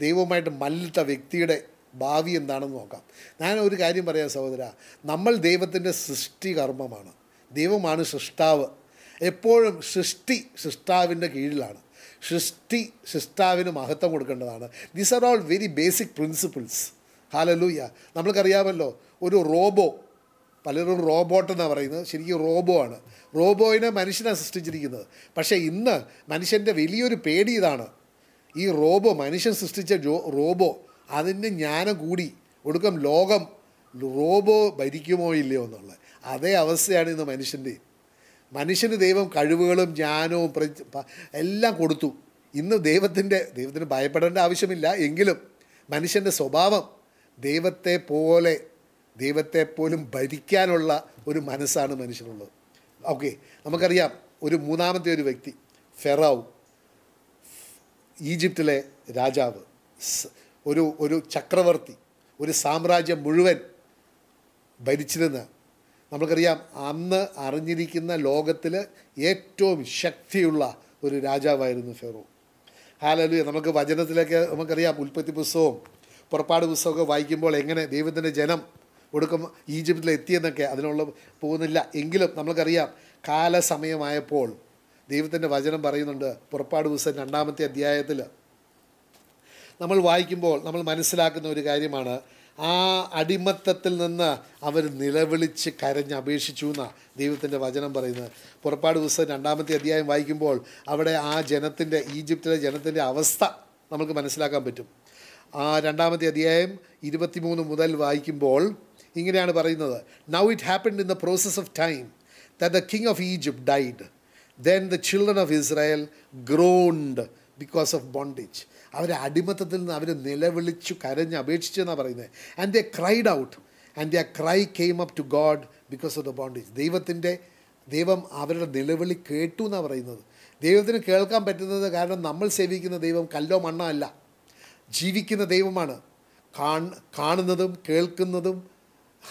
ദൈവമായിട്ട് മല്ലിട്ട വ്യക്തിയുടെ ഭാവി എന്താണെന്ന് നോക്കാം ഞാൻ ഒരു കാര്യം പറയാം സഹോദര നമ്മൾ ദൈവത്തിൻ്റെ സൃഷ്ടികർമ്മമാണ് ദൈവമാണ് സൃഷ്ടാവ് എപ്പോഴും സൃഷ്ടി സൃഷ്ടാവിൻ്റെ കീഴിലാണ് സൃഷ്ടി സൃഷ്ടാവിന് മഹത്വം കൊടുക്കേണ്ടതാണ് these are all very basic principles hallelujah നമ്മൾക്കറിയാമല്ലോ ഒരു റോബോ പലരും റോബോട്ട് എന്നാണ് പറയുന്നത് ശരിക്കും റോബോ ആണ് റോബോയിനെ മനുഷ്യനാണ് സൃഷ്ടിച്ചിരിക്കുന്നത് പക്ഷേ ഇന്ന് മനുഷ്യൻ്റെ വലിയൊരു പേടി ഇതാണ് ഈ റോബോ മനുഷ്യൻ സൃഷ്ടിച്ച റോബോ അതിൻ്റെ ജ്ഞാനം കൂടി ഒടുക്കം ലോകം റോബോ ഭരിക്കുമോ ഇല്ലയോ എന്നുള്ളത് അതേ അവസ്ഥയാണ് ഇന്ന് മനുഷ്യൻ്റെ മനുഷ്യന് ദൈവം കഴിവുകളും ജ്ഞാനവും എല്ലാം കൊടുത്തു ഇന്ന് ദൈവത്തിൻ്റെ ദൈവത്തിന് ഭയപ്പെടേണ്ട ആവശ്യമില്ല എങ്കിലും മനുഷ്യൻ്റെ സ്വഭാവം ദൈവത്തെ പോലെ ദൈവത്തെ പോലും ഭരിക്കാനുള്ള ഒരു മനസ്സാണ് മനുഷ്യനുള്ളത് ഓക്കെ നമുക്കറിയാം ഒരു മൂന്നാമത്തെ ഒരു വ്യക്തി ഫെറാവും ഈജിപ്തിലെ രാജാവ് ഒരു ഒരു ചക്രവർത്തി ഒരു സാമ്രാജ്യം മുഴുവൻ ഭരിച്ചിരുന്ന നമ്മൾക്കറിയാം അന്ന് അറിഞ്ഞിരിക്കുന്ന ലോകത്തിൽ ഏറ്റവും ശക്തിയുള്ള ഒരു രാജാവായിരുന്നു ഫെറോ ഹാലലു നമുക്ക് വചനത്തിലേക്ക് നമുക്കറിയാം ഉൽപ്പത്തി പുസ്തകവും പുറപ്പാട് പുസ്തകമൊക്കെ വായിക്കുമ്പോൾ എങ്ങനെ ദൈവത്തിൻ്റെ ജനം ഒടുക്കം ഈജിപ്തിലെത്തിയെന്നൊക്കെ അതിനുള്ള പോകുന്നില്ല എങ്കിലും നമ്മൾക്കറിയാം കാലസമയമായപ്പോൾ ദൈവത്തിൻ്റെ വചനം പറയുന്നുണ്ട് പുറപ്പാട് പുസ്തകം രണ്ടാമത്തെ അധ്യായത്തിൽ നമ്മൾ വായിക്കുമ്പോൾ നമ്മൾ മനസ്സിലാക്കുന്ന ഒരു കാര്യമാണ് ആ അടിമത്തത്തിൽ നിന്ന് അവർ നിലവിളിച്ച് കരഞ്ഞ് അപേക്ഷിച്ചു എന്നാണ് ദൈവത്തിൻ്റെ വചനം പറയുന്നത് പുറപ്പാട് പുസ്തകം രണ്ടാമത്തെ അധ്യായം വായിക്കുമ്പോൾ അവിടെ ആ ജനത്തിൻ്റെ ഈജിപ്തിലെ ജനത്തിൻ്റെ അവസ്ഥ നമുക്ക് മനസ്സിലാക്കാൻ പറ്റും ആ രണ്ടാമത്തെ അധ്യായം ഇരുപത്തിമൂന്ന് മുതൽ വായിക്കുമ്പോൾ ഇങ്ങനെയാണ് പറയുന്നത് now it happened in the process of time the king of Egypt died then the children of Israel groaned because of bondage അവരെ അടിമത്തത്തിൽ നിന്ന് അവർ നിലവിളിച്ചു കരഞ്ഞ് അപേക്ഷിച്ചു എന്നാണ് പറയുന്നത് and the cried out and the cry came up to God because of the bondage ദൈവത്തിൻ്റെ ദൈവം അവരുടെ നിലവിളി കേട്ടു എന്നാണ് പറയുന്നത് ദൈവത്തിന് കേൾക്കാൻ പറ്റുന്നത് കാരണം നമ്മൾ സേവിക്കുന്ന ദൈവം കല്ലോ മണ്ണോ അല്ല ജീവിക്കുന്ന ദൈവമാണ് കാണുന്നതും കേൾക്കുന്നതും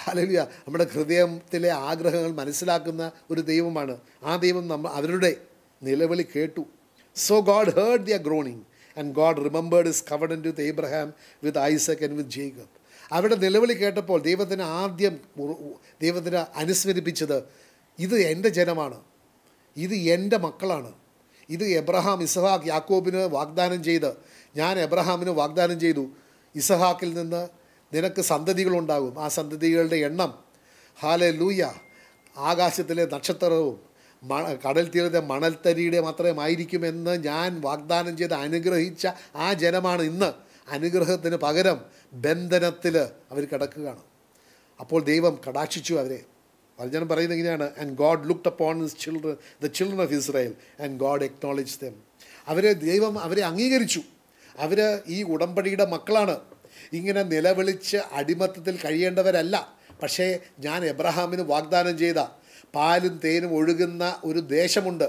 ഹലലിയ നമ്മുടെ ഹൃദയത്തിലെ ആഗ്രഹങ്ങൾ മനസ്സിലാക്കുന്ന ഒരു ദൈവമാണ് ആ ദൈവം നമ്മൾ അവരുടെ നിലവിളി കേട്ടു so God heard their groaning and God remembered his covenant to with Abraham with Isaac and with Jacob അവരുടെ നിലവിളി കേട്ടപ്പോൾ ദൈവത്തിന് ആദ്യം ദൈവത്തിന് അനുസ്മരിപ്പിച്ചത് ഇത് എൻ്റെ ജനമാണ് ഇത് എൻ്റെ മക്കളാണ് ഇത് എബ്രഹാം ഇസഹാഖ് യാക്കോബിന് വാഗ്ദാനം ചെയ്ത് ഞാൻ എബ്രഹാമിന് വാഗ്ദാനം ചെയ്തു ഇസഹാക്കിൽ നിന്ന് നിനക്ക് സന്തതികളുണ്ടാകും ആ സന്തതികളുടെ എണ്ണം ഹാലെ ലൂയ ആകാശത്തിലെ നക്ഷത്രവും മ കടൽ തീരത്തെ മണൽത്തരിയുടെ മാത്രമായിരിക്കുമെന്ന് ഞാൻ വാഗ്ദാനം ചെയ്ത് അനുഗ്രഹിച്ച ആ ജനമാണ് ഇന്ന് അനുഗ്രഹത്തിന് പകരം ബന്ധനത്തിൽ അവർ കിടക്കുകയാണ് അപ്പോൾ ദൈവം കടാക്ഷിച്ചു അവരെ വചനം പറയുന്നത് എങ്ങനെയാണ് and God looked upon this children the children of Israel and God acknowledge them അവരെ ദൈവം അവരെ അംഗീകരിച്ചു അവർ ഈ ഉടമ്പടിയുടെ മക്കളാണ് ഇങ്ങനെ നിലവിളിച്ച് അടിമത്തത്തിൽ കഴിയേണ്ടവരല്ല പക്ഷേ ഞാൻ എബ്രഹാമിന് വാഗ്ദാനം ചെയ്ത പാലും തേനും ഒഴുകുന്ന ഒരു ദേശമുണ്ട്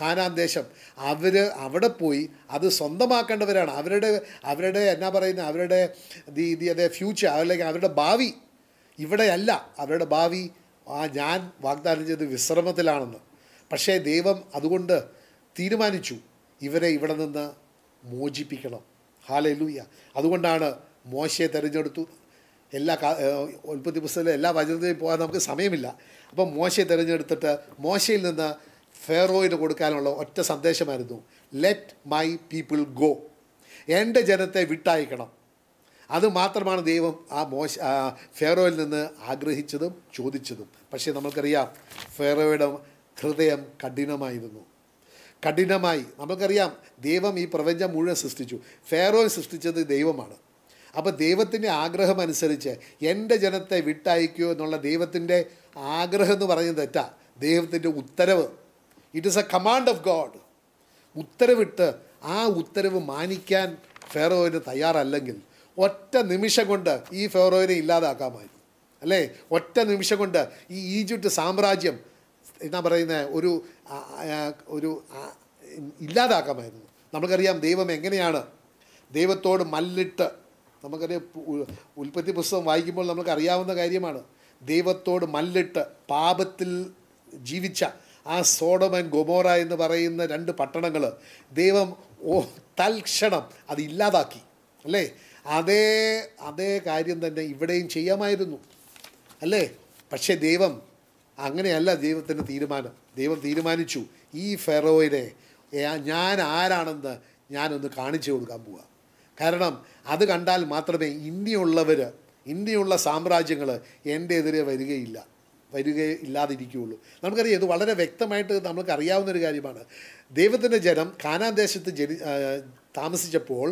കാനാൻ ദേശം അവർ അവിടെ പോയി അത് സ്വന്തമാക്കേണ്ടവരാണ് അവരുടെ അവരുടെ എന്നാ പറയുന്ന അവരുടെ ദി ദി അതെ ഫ്യൂച്ചർ അല്ലെങ്കിൽ അവരുടെ ഭാവി ഇവിടെയല്ല അവരുടെ ഭാവി ആ ഞാൻ വാഗ്ദാനം ചെയ്ത് വിശ്രമത്തിലാണെന്ന് പക്ഷേ ദൈവം അതുകൊണ്ട് തീരുമാനിച്ചു ഇവരെ ഇവിടെ നിന്ന് മോചിപ്പിക്കണം ഹാലേ ലൂയ്യ അതുകൊണ്ടാണ് മോശയെ തിരഞ്ഞെടുത്തു എല്ലാ ഉൽപ്പത്തി പുസ്തകത്തിലെ എല്ലാ വചനത്തിലും പോകാൻ നമുക്ക് സമയമില്ല അപ്പം മോശയെ തിരഞ്ഞെടുത്തിട്ട് മോശയിൽ നിന്ന് ഫെറോയിന് കൊടുക്കാനുള്ള ഒറ്റ സന്ദേശമായിരുന്നു ലെറ്റ് മൈ പീപ്പിൾ ഗോ എൻ്റെ ജനത്തെ വിട്ടയക്കണം അത് മാത്രമാണ് ദൈവം ആ മോശ ഫെറോയിൽ നിന്ന് ആഗ്രഹിച്ചതും ചോദിച്ചതും പക്ഷേ നമുക്കറിയാം ഫെറോയുടെ ഹൃദയം കഠിനമായിരുന്നു കഠിനമായി നമുക്കറിയാം ദൈവം ഈ പ്രപഞ്ചം മുഴുവൻ സൃഷ്ടിച്ചു ഫെറോയെ സൃഷ്ടിച്ചത് ദൈവമാണ് അപ്പോൾ ദൈവത്തിൻ്റെ അനുസരിച്ച് എൻ്റെ ജനത്തെ വിട്ടയക്കൂ എന്നുള്ള ദൈവത്തിൻ്റെ ആഗ്രഹം എന്ന് പറയുന്നത് തെറ്റാ ദൈവത്തിൻ്റെ ഉത്തരവ് it is a command of God ഉത്തരവിട്ട് ആ ഉത്തരവ് മാനിക്കാൻ ഫെറോയിന് തയ്യാറല്ലെങ്കിൽ ഒറ്റ നിമിഷം കൊണ്ട് ഈ ഫെറോയിനെ ഇല്ലാതാക്കാമായിരുന്നു അല്ലേ ഒറ്റ നിമിഷം കൊണ്ട് ഈ ഈജിപ്റ്റ് സാമ്രാജ്യം എന്നാ പറയുന്ന ഒരു ഒരു ഇല്ലാതാക്കാമായിരുന്നു നമുക്കറിയാം ദൈവം എങ്ങനെയാണ് ദൈവത്തോട് മല്ലിട്ട് നമുക്കറിയാം ഉൽപ്പത്തി പുസ്തകം വായിക്കുമ്പോൾ നമുക്ക് അറിയാവുന്ന കാര്യമാണ് ദൈവത്തോട് മല്ലിട്ട് പാപത്തിൽ ജീവിച്ച ആ സോഡം ആൻഡ് ഗൊമോറ എന്ന് പറയുന്ന രണ്ട് പട്ടണങ്ങൾ ദൈവം ഓ തൽക്ഷണം അത് ഇല്ലാതാക്കി അല്ലേ അതേ അതേ കാര്യം തന്നെ ഇവിടെയും ചെയ്യാമായിരുന്നു അല്ലേ പക്ഷേ ദൈവം അങ്ങനെയല്ല ദൈവത്തിൻ്റെ തീരുമാനം ദൈവം തീരുമാനിച്ചു ഈ ഫെറോയിനെ ഞാൻ ആരാണെന്ന് ഞാനൊന്ന് കാണിച്ചു കൊടുക്കാൻ പോവുക കാരണം അത് കണ്ടാൽ മാത്രമേ ഇനിയുള്ളവർ ഇനിയുള്ള സാമ്രാജ്യങ്ങൾ എൻ്റെ എതിരെ വരികയില്ല ഇല്ലാതിരിക്കുകയുള്ളൂ നമുക്കറിയാം ഇത് വളരെ വ്യക്തമായിട്ട് അറിയാവുന്ന ഒരു കാര്യമാണ് ദൈവത്തിൻ്റെ ജനം കാനാൻ ദേശത്ത് ജനി താമസിച്ചപ്പോൾ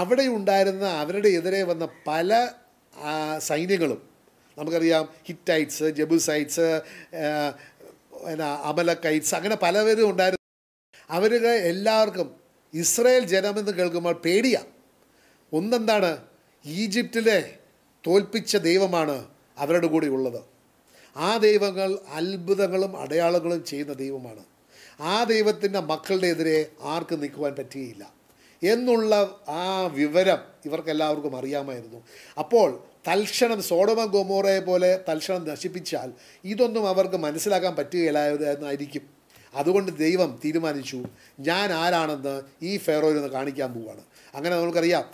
അവിടെ ഉണ്ടായിരുന്ന അവരുടെ എതിരെ വന്ന പല സൈന്യങ്ങളും നമുക്കറിയാം ഹിറ്റൈറ്റ്സ് ജബുസൈറ്റ്സ് എന്നാ അമലക്കൈറ്റ്സ് അങ്ങനെ പലവരും ഉണ്ടായിരുന്നു അവരുടെ എല്ലാവർക്കും ഇസ്രയേൽ ജനമെന്ന് കേൾക്കുമ്പോൾ പേടിയാണ് ഒന്നെന്താണ് ഈജിപ്തിലെ തോൽപ്പിച്ച ദൈവമാണ് അവരുടെ കൂടെ ഉള്ളത് ആ ദൈവങ്ങൾ അത്ഭുതങ്ങളും അടയാളങ്ങളും ചെയ്യുന്ന ദൈവമാണ് ആ ദൈവത്തിൻ്റെ മക്കളുടെ എതിരെ ആർക്കും നിൽക്കുവാൻ പറ്റുകയില്ല എന്നുള്ള ആ വിവരം ഇവർക്കെല്ലാവർക്കും അറിയാമായിരുന്നു അപ്പോൾ തൽക്ഷണം സോഡമ ഗോമോറയെ പോലെ തൽക്ഷണം നശിപ്പിച്ചാൽ ഇതൊന്നും അവർക്ക് മനസ്സിലാക്കാൻ പറ്റുകയില്ലാതായിരിക്കും അതുകൊണ്ട് ദൈവം തീരുമാനിച്ചു ഞാൻ ആരാണെന്ന് ഈ ഫെയറോയിൽ നിന്ന് കാണിക്കാൻ പോവുകയാണ് അങ്ങനെ നമുക്കറിയാം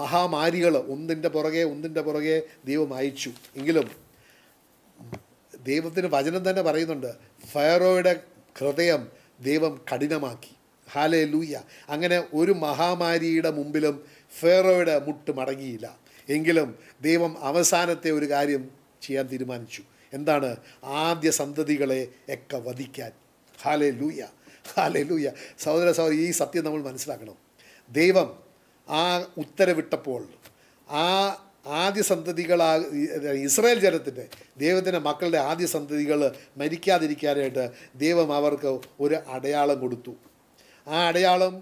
മഹാമാരികൾ ഒന്നിൻ്റെ പുറകെ ഒന്നിൻ്റെ പുറകെ ദൈവം അയച്ചു എങ്കിലും ദൈവത്തിന് വചനം തന്നെ പറയുന്നുണ്ട് ഫയറോയുടെ ഹൃദയം ദൈവം കഠിനമാക്കി ഹാലേ ലൂയ്യ അങ്ങനെ ഒരു മഹാമാരിയുടെ മുമ്പിലും ഫെറോയുടെ മുട്ട് മടങ്ങിയില്ല എങ്കിലും ദൈവം അവസാനത്തെ ഒരു കാര്യം ചെയ്യാൻ തീരുമാനിച്ചു എന്താണ് ആദ്യ സന്തതികളെ ഒക്കെ വധിക്കാൻ ഹാലേ ലൂയ്യ ഹാലേ ലൂയ്യ സഹോദര സഹോദരി ഈ സത്യം നമ്മൾ മനസ്സിലാക്കണം ദൈവം ആ ഉത്തരവിട്ടപ്പോൾ ആ ആദ്യ സന്തതികളാ ഇസ്രായേൽ ജനത്തിൻ്റെ ദൈവത്തിൻ്റെ മക്കളുടെ ആദ്യ സന്തതികൾ മരിക്കാതിരിക്കാനായിട്ട് ദൈവം അവർക്ക് ഒരു അടയാളം കൊടുത്തു ആ അടയാളം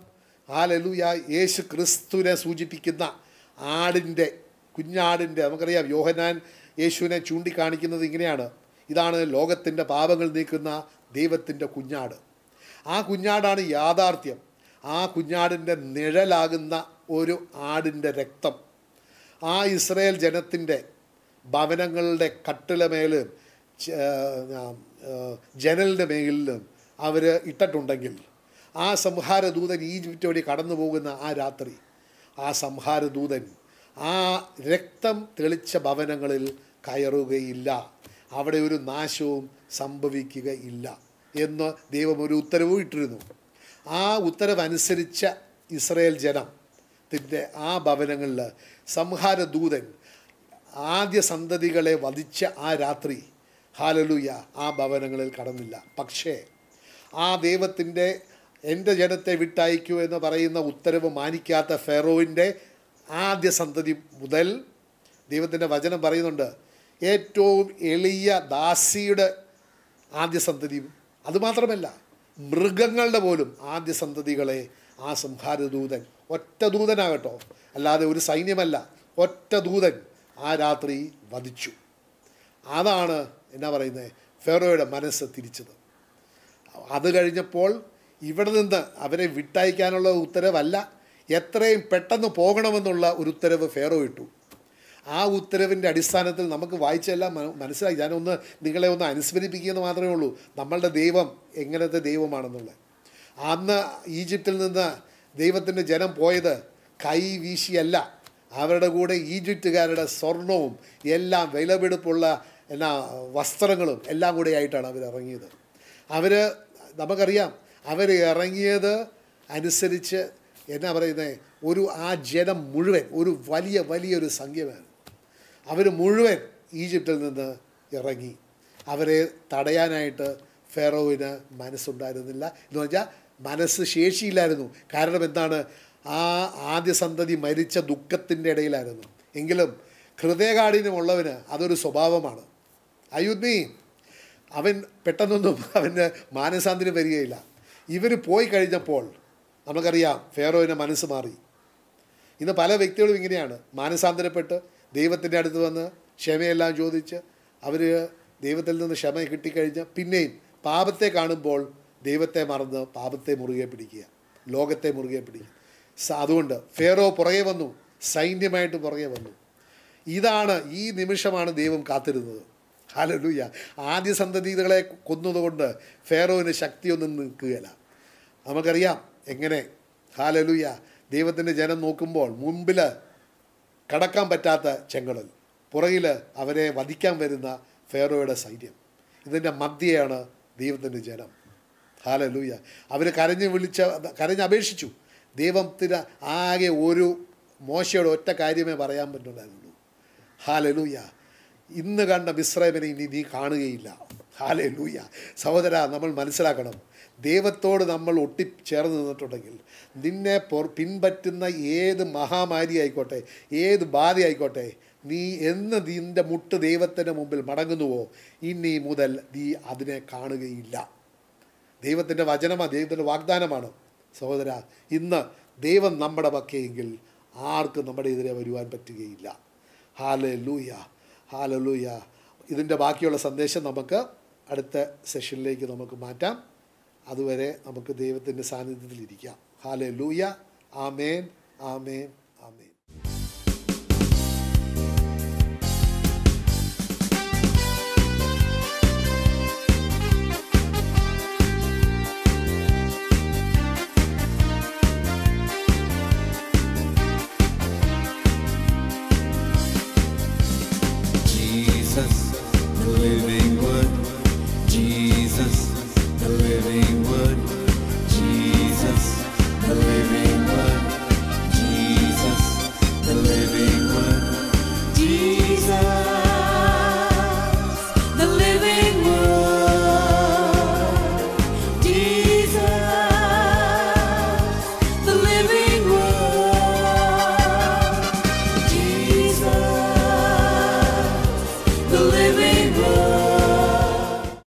ആ ലലുയ യേശു ക്രിസ്തുവിനെ സൂചിപ്പിക്കുന്ന ആടിൻ്റെ കുഞ്ഞാടിൻ്റെ നമുക്കറിയാം യോഹനാൻ യേശുവിനെ ചൂണ്ടിക്കാണിക്കുന്നത് ഇങ്ങനെയാണ് ഇതാണ് ലോകത്തിൻ്റെ പാപങ്ങൾ നീക്കുന്ന ദൈവത്തിൻ്റെ കുഞ്ഞാട് ആ കുഞ്ഞാടാണ് യാഥാർത്ഥ്യം ആ കുഞ്ഞാടിൻ്റെ നിഴലാകുന്ന ഒരു ആടിൻ്റെ രക്തം ആ ഇസ്രയേൽ ജനത്തിൻ്റെ ഭവനങ്ങളുടെ കട്ടിലമേലും ജനലിൻ്റെ മേലിലും അവർ ഇട്ടിട്ടുണ്ടെങ്കിൽ ആ സംഹാരദൂതൻ ഈജിപ്റ്റ് വഴി കടന്നു പോകുന്ന ആ രാത്രി ആ സംഹാരദൂതൻ ആ രക്തം തെളിച്ച ഭവനങ്ങളിൽ കയറുകയില്ല അവിടെ ഒരു നാശവും സംഭവിക്കുകയില്ല എന്ന് ദൈവം ഒരു ഉത്തരവും ഇട്ടിരുന്നു ആ ഉത്തരവനുസരിച്ച ഇസ്രയേൽ ജനം ത്തിൻ്റെ ആ ഭവനങ്ങളിൽ സംഹാരദൂതൻ ആദ്യ സന്തതികളെ വധിച്ച ആ രാത്രി ഹാലലൂയ ആ ഭവനങ്ങളിൽ കടന്നില്ല പക്ഷേ ആ ദൈവത്തിൻ്റെ എൻ്റെ ജനത്തെ വിട്ടയക്കൂ എന്ന് പറയുന്ന ഉത്തരവ് മാനിക്കാത്ത ഫെറോവിൻ്റെ ആദ്യ സന്തതി മുതൽ ദൈവത്തിൻ്റെ വചനം പറയുന്നുണ്ട് ഏറ്റവും എളിയ ദാസിയുടെ ആദ്യ സന്തതിയും അതുമാത്രമല്ല മൃഗങ്ങളുടെ പോലും ആദ്യ സന്തതികളെ ആ സംഹാരദൂതൻ ഒറ്റ ദൂതനാകട്ടോ അല്ലാതെ ഒരു സൈന്യമല്ല ഒറ്റ ദൂതൻ ആ രാത്രി വധിച്ചു അതാണ് എന്നാ പറയുന്നത് ഫെറോയുടെ മനസ്സ് തിരിച്ചത് അത് കഴിഞ്ഞപ്പോൾ ഇവിടെ നിന്ന് അവരെ വിട്ടയക്കാനുള്ള ഉത്തരവല്ല എത്രയും പെട്ടെന്ന് പോകണമെന്നുള്ള ഒരു ഉത്തരവ് ഫെറോ ഇട്ടു ആ ഉത്തരവിൻ്റെ അടിസ്ഥാനത്തിൽ നമുക്ക് വായിച്ചെല്ലാം മനസ്സിലായി ഞാനൊന്ന് നിങ്ങളെ ഒന്ന് അനുസ്മരിപ്പിക്കുക മാത്രമേ ഉള്ളൂ നമ്മളുടെ ദൈവം എങ്ങനത്തെ ദൈവമാണെന്നുള്ളത് അന്ന് ഈജിപ്തിൽ നിന്ന് ദൈവത്തിൻ്റെ ജനം പോയത് കൈ വീശിയല്ല അവരുടെ കൂടെ ഈജിപ്റ്റുകാരുടെ സ്വർണവും എല്ലാം വിലപിടിപ്പുള്ള എന്നാ വസ്ത്രങ്ങളും എല്ലാം കൂടെ ആയിട്ടാണ് അവർ ഇറങ്ങിയത് അവർ നമുക്കറിയാം അവർ ഇറങ്ങിയത് അനുസരിച്ച് എന്നാ പറയുന്നത് ഒരു ആ ജനം മുഴുവൻ ഒരു വലിയ വലിയൊരു സംഖ്യമാണ് അവർ മുഴുവൻ ഈജിപ്തിൽ നിന്ന് ഇറങ്ങി അവരെ തടയാനായിട്ട് ഫെറോവിന് മനസ്സുണ്ടായിരുന്നില്ല എന്ന് വെച്ചാൽ മനസ്സ് ശേഷിയില്ലായിരുന്നു കാരണം എന്താണ് ആ ആദ്യ സന്തതി മരിച്ച ദുഃഖത്തിൻ്റെ ഇടയിലായിരുന്നു എങ്കിലും ഹൃദയകാഠിന്യമുള്ളവന് അതൊരു സ്വഭാവമാണ് അയുദ്ധി അവൻ പെട്ടെന്നൊന്നും അവന് മാനസാന്തരം വരികയില്ല ഇവർ പോയി കഴിഞ്ഞപ്പോൾ നമുക്കറിയാം ഫേറോവിൻ്റെ മനസ്സ് മാറി ഇന്ന് പല വ്യക്തികളും ഇങ്ങനെയാണ് മാനസാന്തരപ്പെട്ട് ദൈവത്തിൻ്റെ അടുത്ത് വന്ന് ക്ഷമയെല്ലാം ചോദിച്ച് അവർ ദൈവത്തിൽ നിന്ന് ക്ഷമ കിട്ടിക്കഴിഞ്ഞ് പിന്നെയും പാപത്തെ കാണുമ്പോൾ ദൈവത്തെ മറന്ന് പാപത്തെ മുറുകെ പിടിക്കുക ലോകത്തെ മുറുകെ പിടിക്കുക അതുകൊണ്ട് ഫേറോ പുറകെ വന്നു സൈന്യമായിട്ട് പുറകെ വന്നു ഇതാണ് ഈ നിമിഷമാണ് ദൈവം കാത്തിരുന്നത് ഹാലലൂയ ആദ്യ സന്തതികളെ കൊന്നതുകൊണ്ട് ഫേറോവിന് ശക്തിയൊന്നും നിൽക്കുകയില്ല നമുക്കറിയാം എങ്ങനെ ഹാലലൂയ ദൈവത്തിൻ്റെ ജനം നോക്കുമ്പോൾ മുമ്പിൽ കടക്കാൻ പറ്റാത്ത ചെങ്കടൽ പുറകിൽ അവരെ വധിക്കാൻ വരുന്ന ഫേറോയുടെ സൈന്യം ഇതിൻ്റെ മധ്യയാണ് ദൈവത്തിൻ്റെ ജനം ഹാലലൂയ അവർ കരഞ്ഞ് വിളിച്ച കരഞ്ഞ് അപേക്ഷിച്ചു ദൈവത്തിന് ആകെ ഒരു മോശയുടെ ഒറ്റ കാര്യമേ പറയാൻ പറ്റുന്നുണ്ടായിരുന്നുള്ളൂ ഹാലലൂയ ഇന്ന് കണ്ട മിശ്രമനെ ഇനി നീ കാണുകയില്ല ഹാലലൂയ സഹോദര നമ്മൾ മനസ്സിലാക്കണം ദൈവത്തോട് നമ്മൾ ഒട്ടിച്ചേർന്ന് നിന്നിട്ടുണ്ടെങ്കിൽ നിന്നെ പിൻപറ്റുന്ന ഏത് മഹാമാരി ആയിക്കോട്ടെ ഏത് ബാധ ആയിക്കോട്ടെ നീ എന്ന് നിൻ്റെ മുട്ട് ദൈവത്തിൻ്റെ മുമ്പിൽ മടങ്ങുന്നുവോ ഇനി മുതൽ നീ അതിനെ കാണുകയില്ല ദൈവത്തിൻ്റെ വചനമാണ് ദൈവത്തിൻ്റെ വാഗ്ദാനമാണ് സഹോദര ഇന്ന് ദൈവം നമ്മുടെ പക്കയെങ്കിൽ ആർക്കും നമ്മുടെ എതിരെ വരുവാൻ പറ്റുകയില്ല ഹാല ലൂയ ഹാല ലൂയ ഇതിൻ്റെ ബാക്കിയുള്ള സന്ദേശം നമുക്ക് അടുത്ത സെഷനിലേക്ക് നമുക്ക് മാറ്റാം അതുവരെ നമുക്ക് ദൈവത്തിൻ്റെ സാന്നിധ്യത്തിലിരിക്കാം ഹാല ലൂയ ആമേൻ ആമേൻ ആമേൻ